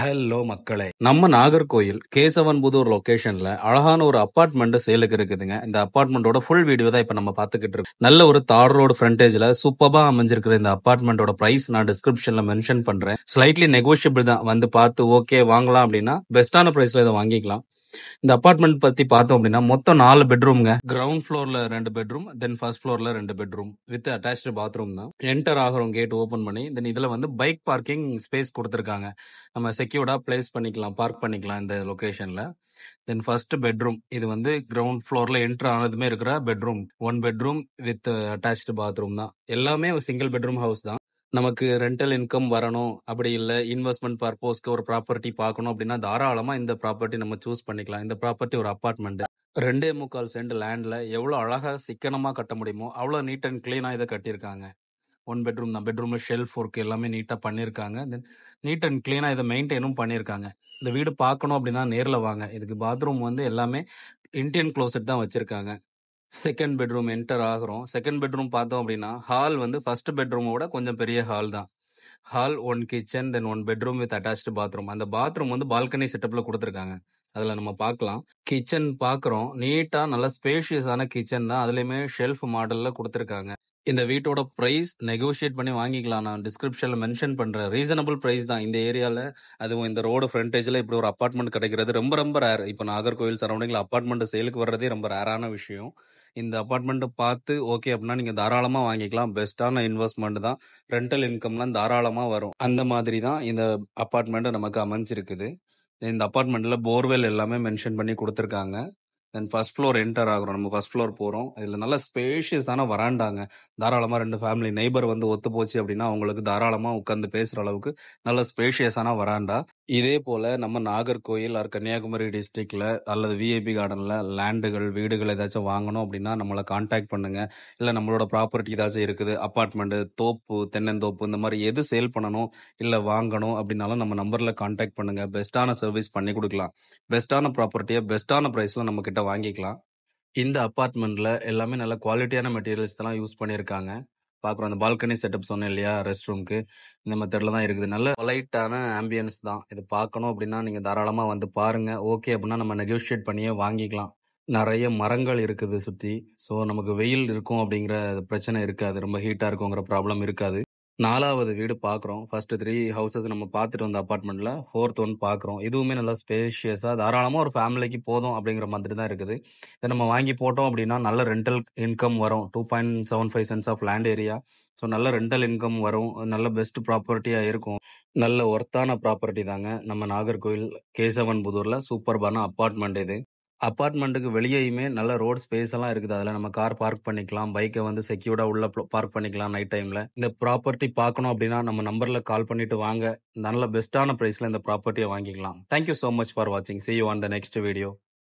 hello மக்களே நம்ம நாகர்கோயில் புதூர் லொகேஷன்ல அழகான ஒரு அபார்ட்மெண்ட் சேலுக்கு இருக்குதுங்க இந்த அப்பார்ட்மெண்டோட ஃபுல் வீடியோ தான் இப்ப நம்ம பாத்துக்கிட்டு இருக்கோம் நல்ல ஒரு தார் ரோடு ஃப்ரண்டேஜ்ல சூப்பரா அமைஞ்சிருக்கிற இந்த அபார்ட்மெண்டோட பிரைஸ் நான் டிஸ்கிரிப்ஷன்ல மென்ஷன் பண்றேன் ஸ்லைட்லி நெகோஷியபிள் தான் வந்து பார்த்து ஓகே வாங்கலாம் அப்படின்னா பெஸ்டான பிரைஸ்ல இதை வாங்கிக்கலாம் இந்த அபார்ட்மெண்ட் பத்தி பார்த்தோம் அப்படின்னா மொத்தம் நாலு பெட்ரூம்ங்க கிரவுண்ட் ஃப்ளோர்ல ரெண்டு பெட்ரூம் தென் ஃபர்ஸ்ட் ஃப்ளோர்ல ரெண்டு பெட்ரூம் வித் அட்டாச்சு பாத்ரூம் தான் என்டர் ஆகிறோம் கேட் ஓபன் பண்ணி தென் இதுல வந்து பைக் பார்க்கிங் ஸ்பேஸ் கொடுத்துருக்காங்க நம்ம செக்யூர்டா பிளேஸ் பண்ணிக்கலாம் பார்க் பண்ணிக்கலாம் இந்த லொகேஷன்ல தென் ஃபர்ஸ்ட் பெட்ரூம் இது வந்து கிரவுண்ட் ஃப்ளோர்ல என்டர் ஆனதுமே இருக்கிற bedroom one bedroom with attach bathroom தான் எல்லாமே சிங்கிள் பெட்ரூம் ஹவுஸ் தான் நமக்கு ரெண்டல் இன்கம் வரணும் அப்படி இல்லை இன்வெஸ்ட்மெண்ட் பர்பஸ்க்கு ஒரு ப்ராப்பர்ட்டி பார்க்கணும் அப்படின்னா தாராளமாக இந்த ப்ராப்பர்ட்டி நம்ம சூஸ் பண்ணிக்கலாம் இந்த ப்ராப்பர்ட்டி ஒரு அப்பார்ட்மெண்ட் ரெண்டே முக்கால் சென்ட் லேண்டில் எவ்வளோ அழகாக சிக்கனமாக கட்ட முடியுமோ அவ்வளோ நீட் அண்ட் க்ளீனாக இதை கட்டியிருக்காங்க ஒன் பெட்ரூம் தான் பெட்ரூமில் ஷெல்ஃப் ஒர்க் எல்லாமே நீட்டாக பண்ணியிருக்காங்க தென் நீட் அண்ட் க்ளீனாக இதை மெயின்டைனும் பண்ணியிருக்காங்க இந்த வீடு பார்க்கணும் அப்படின்னா நேரில் வாங்க இதுக்கு பாத்ரூம் வந்து எல்லாமே இண்டியன் க்ளோசட் தான் வச்சுருக்காங்க செகண்ட் பெட்ரூம் என்டர் ஆகிறோம் செகண்ட் பெட்ரூம் பார்த்தோம் அப்படின்னா ஹால் வந்து ஃபர்ஸ்ட் பெட்ரூமோட கொஞ்சம் பெரிய ஹால் தான் hall one kitchen then one bedroom with attach bathroom அந்த பாத்ரூம் வந்து பால்கனி செட்டப்ல கொடுத்துருக்காங்க அதில் நம்ம பார்க்கலாம் கிச்சன் பார்க்குறோம் நீட்டாக நல்ல ஸ்பேஷியஸான கிச்சன் தான் அதுலேயுமே ஷெல்ஃப் மாடலில் கொடுத்துருக்காங்க இந்த வீட்டோட பிரைஸ் நெகோஷியேட் பண்ணி வாங்கிக்கலாம் நான் டிஸ்கிரிப்ஷன்ல மென்ஷன் பண்றேன் ரீசனபிள் பிரைஸ் தான் இந்த ஏரியால அதுவும் இந்த ரோடு ஃப்ரண்டேஜ்ல இப்படி ஒரு அப்பார்ட்மெண்ட் கிடைக்கிறது ரொம்ப ரொம்ப ரேர் இப்போ நாகர்கோவில் சரௌண்டிங்ல அப்பார்ட்மெண்ட் சேலுக்கு வர்றதே ரொம்ப ரேரான விஷயம் இந்த அப்பார்ட்மெண்ட்டை பார்த்து ஓகே அப்படின்னா நீங்கள் தாராளமாக வாங்கிக்கலாம் பெஸ்ட்டான இன்வெஸ்ட்மெண்ட் தான் ரெண்டல் இன்கம்லாம் தாராளமாக வரும் அந்த மாதிரி தான் இந்த அப்பார்ட்மெண்ட்டு நமக்கு அமைஞ்சிருக்குது இந்த அப்பார்ட்மெண்ட்டில் போர்வெல் எல்லாமே மென்ஷன் பண்ணி கொடுத்துருக்காங்க தென் ஃபர்ஸ்ட் ஃப்ளோர் என்டர் ஆகிறோம் நம்ம ஃபர்ஸ்ட் ஃப்ளோர் போகிறோம் இதில் நல்ல ஸ்பேஷியஸான வராண்டாங்க தாராளமாக ரெண்டு ஃபேமிலி நெய்பர் வந்து ஒத்து போச்சு அப்படின்னா அவங்களுக்கு தாராளமாக உட்காந்து பேசுகிற அளவுக்கு நல்ல ஸ்பேஷியஸான வராண்டா இதே போல் நம்ம நாகர்கோயில் ஆர் கன்னியாகுமரி டிஸ்ட்ரிக்டில் அல்லது விஐபி கார்டனில் லேண்டுகள் வீடுகள் ஏதாச்சும் வாங்கணும் அப்படின்னா நம்மளை காண்டாக்ட் பண்ணுங்கள் இல்லை நம்மளோட ப்ராப்பர்ட்டி ஏதாச்சும் இருக்குது அப்பார்ட்மெண்ட்டு தோப்பு தென்னந்தோப்பு இந்த மாதிரி எது சேல் பண்ணணும் இல்லை வாங்கணும் அப்படின்னாலும் நம்ம நம்பரில் காண்டாக்ட் பண்ணுங்கள் பெஸ்ட்டான சர்வீஸ் பண்ணி கொடுக்கலாம் பெஸ்ட்டான ப்ராப்பர்ட்டியை பெஸ்ட்டான ப்ரைஸில் நம்ம கிட்ட கிட்ட வாங்கிக்கலாம் இந்த அப்பார்ட்மெண்ட்டில் எல்லாமே நல்ல குவாலிட்டியான மெட்டீரியல்ஸ் எல்லாம் யூஸ் பண்ணியிருக்காங்க பார்க்குறோம் அந்த பால்கனி செட்டப் சொன்னேன் இல்லையா ரெஸ்ட் ரூம்க்கு இந்த மெத்தடில் தான் இருக்குது நல்ல லைட்டான ஆம்பியன்ஸ் தான் இது பார்க்கணும் அப்படின்னா நீங்கள் தாராளமாக வந்து பாருங்கள் ஓகே அப்படின்னா நம்ம நெகோஷியேட் பண்ணியே வாங்கிக்கலாம் நிறைய மரங்கள் இருக்குது சுற்றி ஸோ நமக்கு வெயில் இருக்கும் அப்படிங்கிற பிரச்சனை இருக்காது ரொம்ப ஹீட்டாக இருக்குங்கிற ப்ராப்ளம் இருக்காது நாலாவது வீடு பார்க்குறோம் ஃபர்ஸ்ட் த்ரீ ஹவுசஸ் நம்ம பார்த்துட்டு வந்த அப்பார்ட்மெண்ட்டில் ஃபோர்த் ஒன் பார்க்குறோம் இதுவுமே நல்லா ஸ்பேஷியஸாக தாராளமாக ஒரு ஃபேமிலிக்கு போதும் அப்படிங்கிற மாதிரி தான் இருக்குது இதை நம்ம வாங்கி போட்டோம் அப்படின்னா நல்ல ரெண்டல் இன்கம் வரும் two point seven five cents of land area so நல்ல ரெண்டல் இன்கம் வரும் நல்ல பெஸ்ட் ப்ராப்பர்ட்டியாக இருக்கும் நல்ல ஒர்த்தான ப்ராப்பர்ட்டி தாங்க நம்ம நாகர்கோவில் கேசவன் புதூரில் சூப்பர்பான அப்பார்ட்மெண்ட் இது அப்பார்ட்மெண்ட்டுக்கு வெளியேயுமே நல்ல ரோட் ஸ்பேஸ் எல்லாம் இருக்குது அதில் நம்ம கார் பார்க் பண்ணிக்கலாம் பைக்கை வந்து செக்யூர்டாக உள்ள பார்க் பண்ணிக்கலாம் நைட் டைமில் இந்த ப்ராப்பர்ட்டி பார்க்கணும் அப்படின்னா நம்ம நம்பரில் கால் பண்ணிட்டு வாங்க நல்ல பெஸ்ட்டான ப்ரைஸில் இந்த ப்ராப்பர்ட்டியை வாங்கிக்கலாம் தேங்க்யூ ஸோ மச் ஃபார் வாட்சிங் see you on the next video